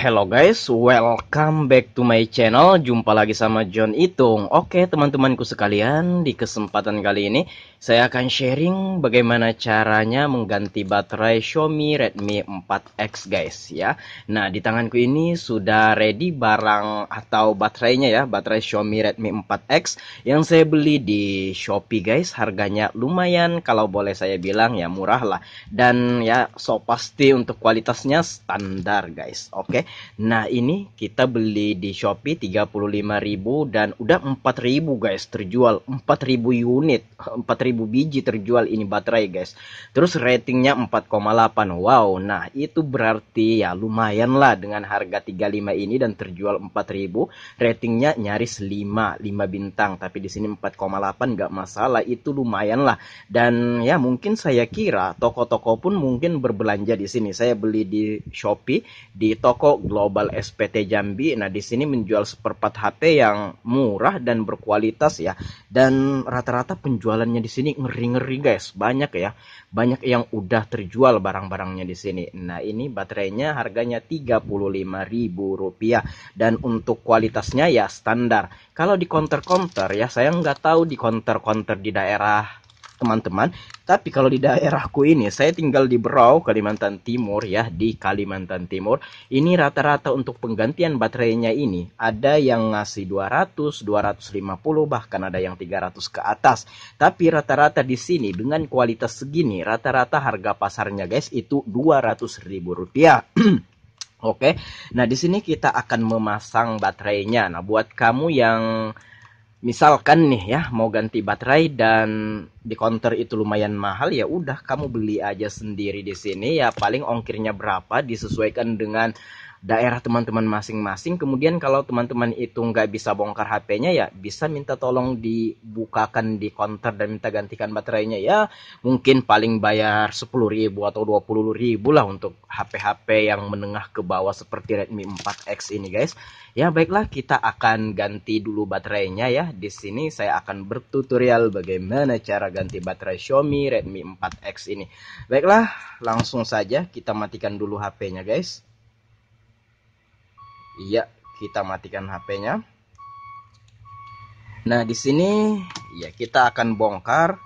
Hello guys, welcome back to my channel. Jumpa lagi sama John Itung. Oke, teman-temanku sekalian, di kesempatan kali ini saya akan sharing bagaimana caranya mengganti baterai Xiaomi Redmi 4X guys ya. Nah, di tanganku ini sudah ready barang atau baterainya ya, baterai Xiaomi Redmi 4X yang saya beli di Shopee guys. Harganya lumayan kalau boleh saya bilang ya murah lah. Dan ya so pasti untuk kualitasnya standar guys. Oke. Okay? Nah ini kita beli di Shopee 35.000 dan udah 4.000 guys terjual 4.000 unit 4.000 biji terjual ini baterai guys. Terus ratingnya 4,8 wow nah itu berarti ya lumayan lah dengan harga 35 ini dan terjual 4.000 ratingnya nyaris 5 5 bintang tapi di sini 4,8 gak masalah itu lumayan lah dan ya mungkin saya kira toko-toko pun mungkin berbelanja di sini saya beli di Shopee di toko Global SPT Jambi. Nah, di sini menjual seperempat HP yang murah dan berkualitas ya. Dan rata-rata penjualannya di sini ngeri-ngeri guys, banyak ya. Banyak yang udah terjual barang-barangnya di sini. Nah, ini baterainya harganya Rp35.000 dan untuk kualitasnya ya standar. Kalau di counter-counter ya saya nggak tahu di counter-counter di daerah teman-teman. Tapi kalau di daerahku ini, saya tinggal di Berau, Kalimantan Timur ya, di Kalimantan Timur. Ini rata-rata untuk penggantian baterainya ini ada yang ngasih 200, 250 bahkan ada yang 300 ke atas. Tapi rata-rata di sini dengan kualitas segini, rata-rata harga pasarnya guys itu 200 ribu rupiah. Oke, nah di sini kita akan memasang baterainya. Nah, buat kamu yang misalkan nih ya mau ganti baterai dan di counter itu lumayan mahal ya udah kamu beli aja sendiri di sini ya paling ongkirnya berapa disesuaikan dengan daerah teman-teman masing-masing. Kemudian kalau teman-teman itu nggak bisa bongkar HP-nya ya bisa minta tolong dibukakan di konter dan minta gantikan baterainya ya. Mungkin paling bayar 10 ribu atau 20 ribu lah untuk HP-HP yang menengah ke bawah seperti Redmi 4X ini guys. Ya baiklah kita akan ganti dulu baterainya ya. Di sini saya akan bertutorial bagaimana cara ganti baterai Xiaomi Redmi 4X ini. Baiklah langsung saja kita matikan dulu HP-nya guys. Iya, kita matikan HP-nya. Nah, di sini ya kita akan bongkar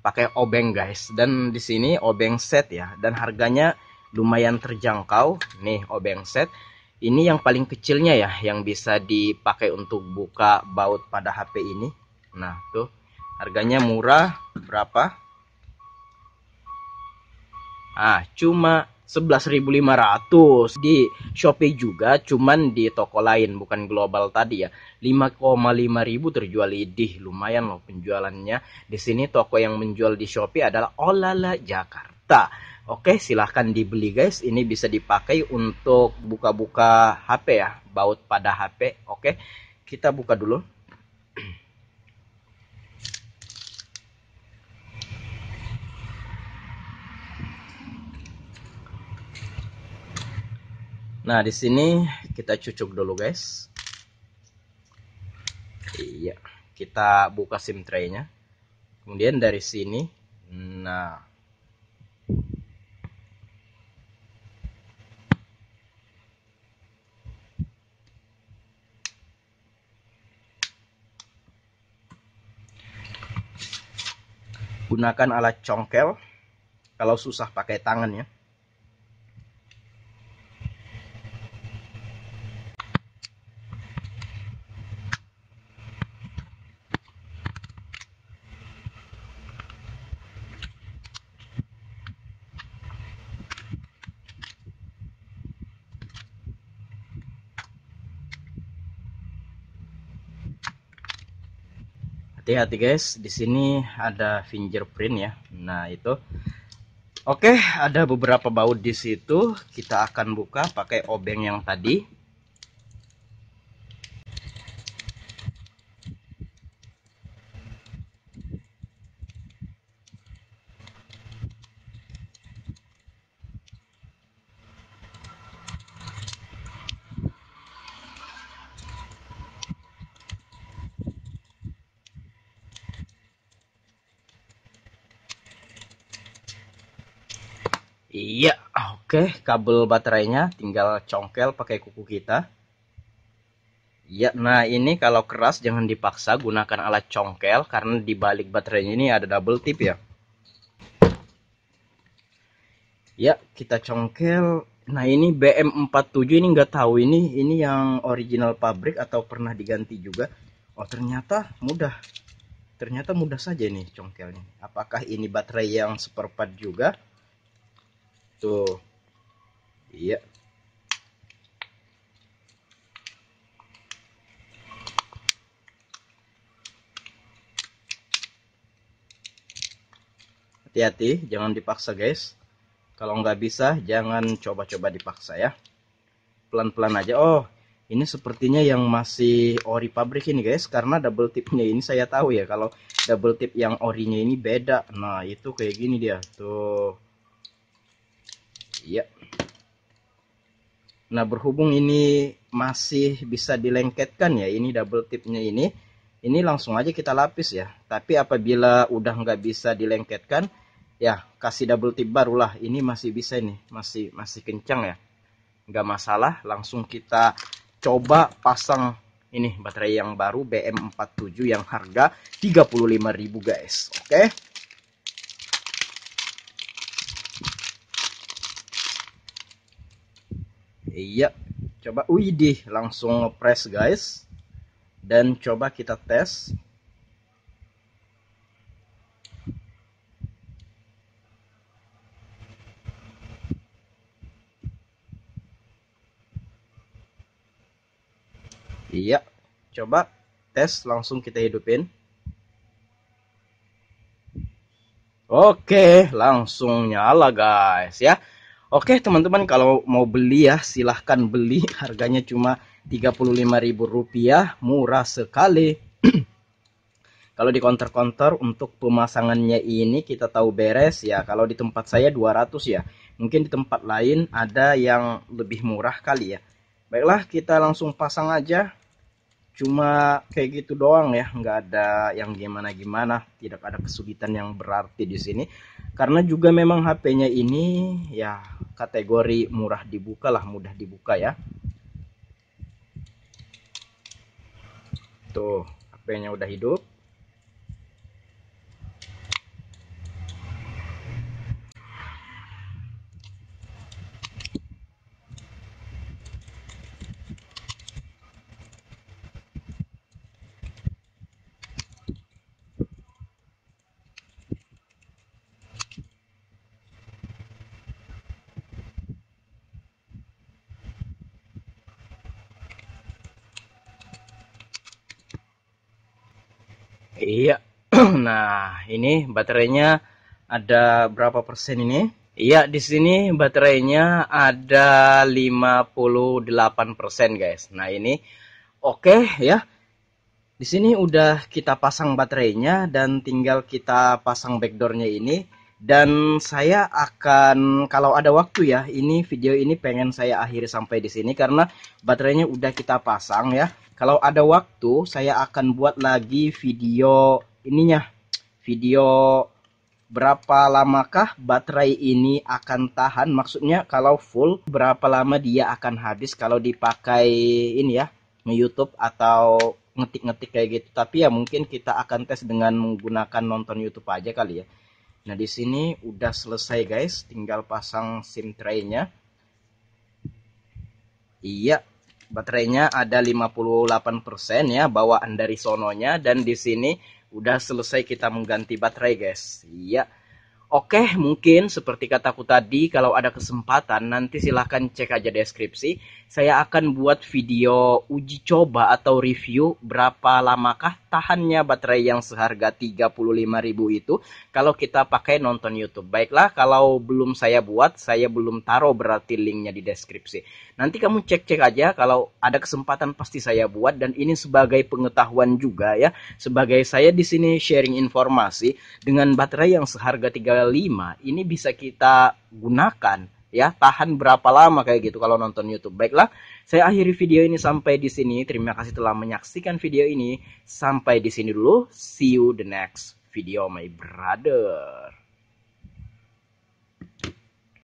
pakai obeng guys. Dan di sini obeng set ya dan harganya lumayan terjangkau. Nih obeng set. Ini yang paling kecilnya ya yang bisa dipakai untuk buka baut pada HP ini. Nah, tuh harganya murah berapa? Ah, cuma 11.500 di Shopee juga cuman di toko lain bukan global tadi ya 5,5 ribu terjual idih lumayan loh penjualannya di sini toko yang menjual di Shopee adalah Olala Jakarta Oke silahkan dibeli guys ini bisa dipakai untuk buka-buka HP ya baut pada HP Oke kita buka dulu Nah, di sini kita cucuk dulu, guys. Iya, kita buka SIM tray-nya. Kemudian dari sini, nah. Gunakan alat congkel kalau susah pakai tangan ya. hati-hati iya, guys di sini ada fingerprint ya nah itu oke ada beberapa baut di situ kita akan buka pakai obeng yang tadi Iya, oke, kabel baterainya tinggal congkel pakai kuku kita. Ya, nah ini kalau keras jangan dipaksa gunakan alat congkel karena di balik baterainya ini ada double tip ya. Ya, kita congkel. Nah, ini BM47 ini nggak tahu ini ini yang original pabrik atau pernah diganti juga. Oh, ternyata mudah. Ternyata mudah saja ini congkelnya. Apakah ini baterai yang seperempat juga? Tuh. Iya. Hati-hati, jangan dipaksa guys. Kalau nggak bisa, jangan coba-coba dipaksa ya. Pelan-pelan aja. Oh, ini sepertinya yang masih ori pabrik ini guys karena double tipnya ini saya tahu ya kalau double tip yang orinya ini beda nah itu kayak gini dia tuh Iya. nah berhubung ini masih bisa dilengketkan ya ini double tipnya ini ini langsung aja kita lapis ya tapi apabila udah nggak bisa dilengketkan ya kasih double tip barulah ini masih bisa nih masih masih kencang ya nggak masalah langsung kita coba pasang ini baterai yang baru BM47 yang harga 35.000 guys oke okay? Iya, coba widih langsung ngepres guys. Dan coba kita tes. Iya, coba tes langsung kita hidupin. Oke, langsung nyala guys ya. Oke teman-teman kalau mau beli ya silahkan beli harganya cuma Rp35.000 murah sekali kalau di konter-konter untuk pemasangannya ini kita tahu beres ya kalau di tempat saya 200 ya mungkin di tempat lain ada yang lebih murah kali ya Baiklah kita langsung pasang aja cuma kayak gitu doang ya nggak ada yang gimana gimana tidak ada kesulitan yang berarti di sini karena juga memang HP-nya ini ya kategori murah dibuka lah mudah dibuka ya tuh HP-nya udah hidup Iya. nah, ini baterainya ada berapa persen ini? Iya, di sini baterainya ada 58% guys. Nah, ini oke okay, ya. Di sini udah kita pasang baterainya dan tinggal kita pasang backdoornya ini dan saya akan kalau ada waktu ya ini video ini pengen saya akhiri sampai di sini karena baterainya udah kita pasang ya kalau ada waktu saya akan buat lagi video ininya video berapa lamakah baterai ini akan tahan maksudnya kalau full berapa lama dia akan habis kalau dipakai ini ya nge-youtube atau ngetik-ngetik kayak gitu tapi ya mungkin kita akan tes dengan menggunakan nonton youtube aja kali ya Nah, di sini udah selesai guys, tinggal pasang SIM tray-nya. Iya, baterainya ada 58% ya bawaan dari sononya dan di sini udah selesai kita mengganti baterai guys. Iya. Oke, mungkin seperti kataku tadi kalau ada kesempatan nanti silahkan cek aja deskripsi saya akan buat video uji coba atau review berapa lamakah tahannya baterai yang seharga 35.000 itu kalau kita pakai nonton YouTube. Baiklah, kalau belum saya buat, saya belum taruh berarti linknya di deskripsi. Nanti kamu cek-cek aja kalau ada kesempatan pasti saya buat dan ini sebagai pengetahuan juga ya. Sebagai saya di sini sharing informasi dengan baterai yang seharga 35 ini bisa kita gunakan ya tahan berapa lama kayak gitu kalau nonton YouTube. Baiklah, saya akhiri video ini sampai di sini. Terima kasih telah menyaksikan video ini. Sampai di sini dulu. See you the next video my brother.